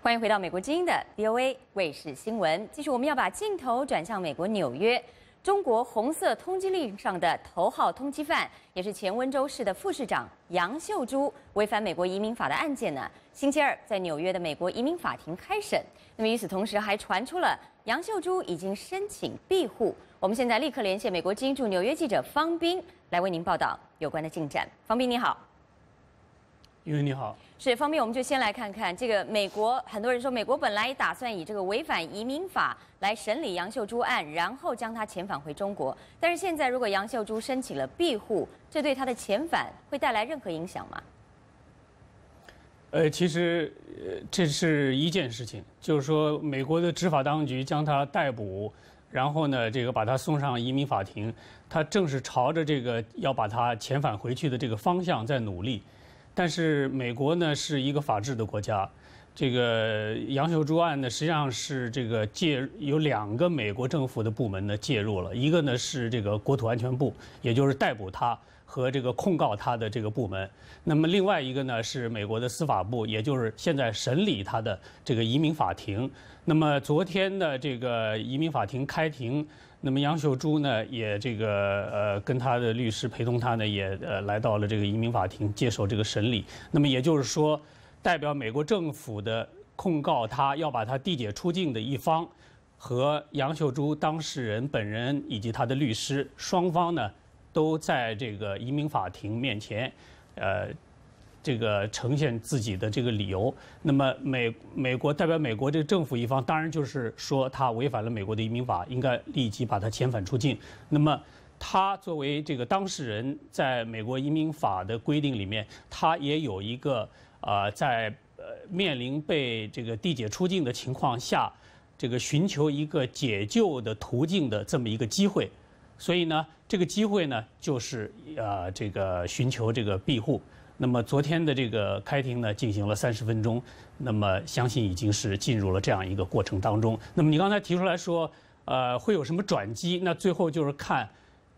欢迎回到《美国精英》的 b o a 卫视新闻。继续，我们要把镜头转向美国纽约，中国红色通缉令上的头号通缉犯，也是前温州市的副市长杨秀珠违反美国移民法的案件呢，星期二在纽约的美国移民法庭开审。那么与此同时，还传出了杨秀珠已经申请庇护。我们现在立刻连线美国精英驻纽约记者方斌来为您报道有关的进展。方斌，你好。因为你好，是方便我们就先来看看这个美国。很多人说，美国本来打算以这个违反移民法来审理杨秀珠案，然后将她遣返回中国。但是现在，如果杨秀珠申请了庇护，这对她的遣返会带来任何影响吗？呃，其实这是一件事情，就是说，美国的执法当局将她逮捕，然后呢，这个把她送上移民法庭，她正是朝着这个要把她遣返回去的这个方向在努力。但是美国呢是一个法治的国家。这个杨秀珠案呢，实际上是这个介有两个美国政府的部门呢介入了，一个呢是这个国土安全部，也就是逮捕他和这个控告他的这个部门；那么另外一个呢是美国的司法部，也就是现在审理他的这个移民法庭。那么昨天的这个移民法庭开庭，那么杨秀珠呢也这个呃跟他的律师陪同他呢也呃来到了这个移民法庭接受这个审理。那么也就是说。代表美国政府的控告，他要把他递解出境的一方和杨秀珠当事人本人以及他的律师双方呢，都在这个移民法庭面前，呃，这个呈现自己的这个理由。那么美美国代表美国这个政府一方，当然就是说他违反了美国的移民法，应该立即把他遣返出境。那么他作为这个当事人，在美国移民法的规定里面，他也有一个。啊，在呃面临被这个地解出境的情况下，这个寻求一个解救的途径的这么一个机会，所以呢，这个机会呢就是呃这个寻求这个庇护。那么昨天的这个开庭呢进行了三十分钟，那么相信已经是进入了这样一个过程当中。那么你刚才提出来说，呃会有什么转机？那最后就是看。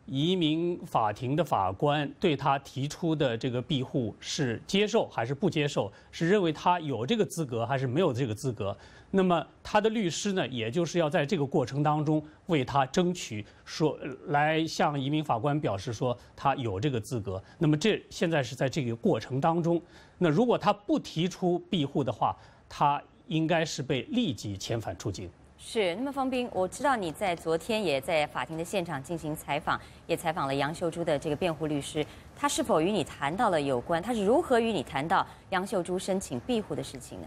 移民法庭的法官对他提出的这个庇护是接受还是不接受？是认为他有这个资格还是没有这个资格？那么他的律师呢，也就是要在这个过程当中为他争取，说来向移民法官表示说他有这个资格。那么这现在是在这个过程当中。那如果他不提出庇护的话，他应该是被立即遣返出境。是，那么方斌，我知道你在昨天也在法庭的现场进行采访，也采访了杨秀珠的这个辩护律师，他是否与你谈到了有关？他是如何与你谈到杨秀珠申请庇护的事情呢？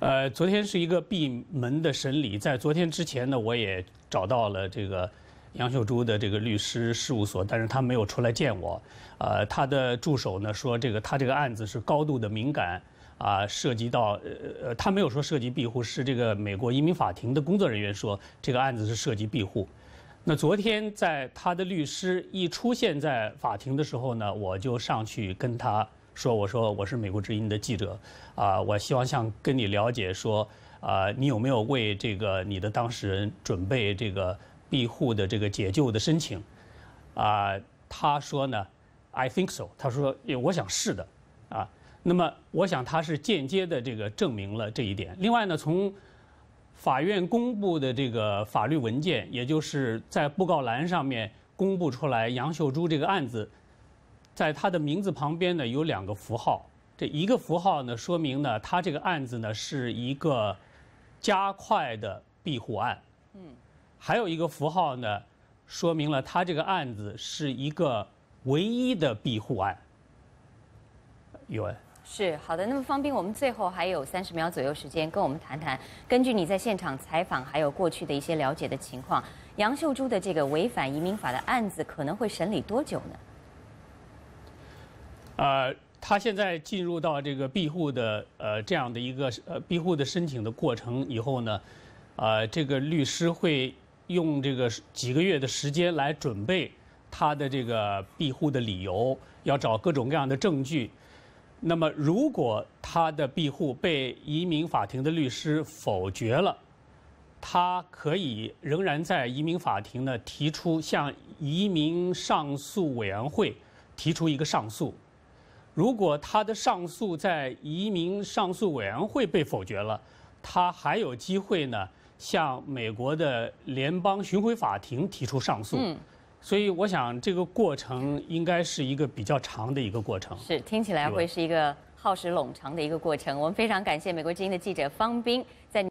呃，昨天是一个闭门的审理，在昨天之前呢，我也找到了这个杨秀珠的这个律师事务所，但是他没有出来见我，呃，他的助手呢说这个他这个案子是高度的敏感。啊，涉及到呃，他没有说涉及庇护，是这个美国移民法庭的工作人员说这个案子是涉及庇护。那昨天在他的律师一出现在法庭的时候呢，我就上去跟他说，我说我是美国之音的记者，啊，我希望向跟你了解说，啊，你有没有为这个你的当事人准备这个庇护的这个解救的申请？啊，他说呢，I think so，他说，我想是的，啊。那么，我想他是间接的这个证明了这一点。另外呢，从法院公布的这个法律文件，也就是在布告栏上面公布出来，杨秀珠这个案子，在他的名字旁边呢有两个符号。这一个符号呢，说明呢，他这个案子呢是一个加快的庇护案。嗯。还有一个符号呢，说明了他这个案子是一个唯一的庇护案。有。文。是好的，那么方斌，我们最后还有三十秒左右时间，跟我们谈谈。根据你在现场采访还有过去的一些了解的情况，杨秀珠的这个违反移民法的案子可能会审理多久呢？呃，他现在进入到这个庇护的呃这样的一个呃庇护的申请的过程以后呢，呃，这个律师会用这个几个月的时间来准备他的这个庇护的理由，要找各种各样的证据。那么，如果他的庇护被移民法庭的律师否决了，他可以仍然在移民法庭呢提出向移民上诉委员会提出一个上诉。如果他的上诉在移民上诉委员会被否决了，他还有机会呢向美国的联邦巡回法庭提出上诉。所以我想，这个过程应该是一个比较长的一个过程。是，听起来会是一个耗时冗长的一个过程。我们非常感谢美国之音的记者方斌在。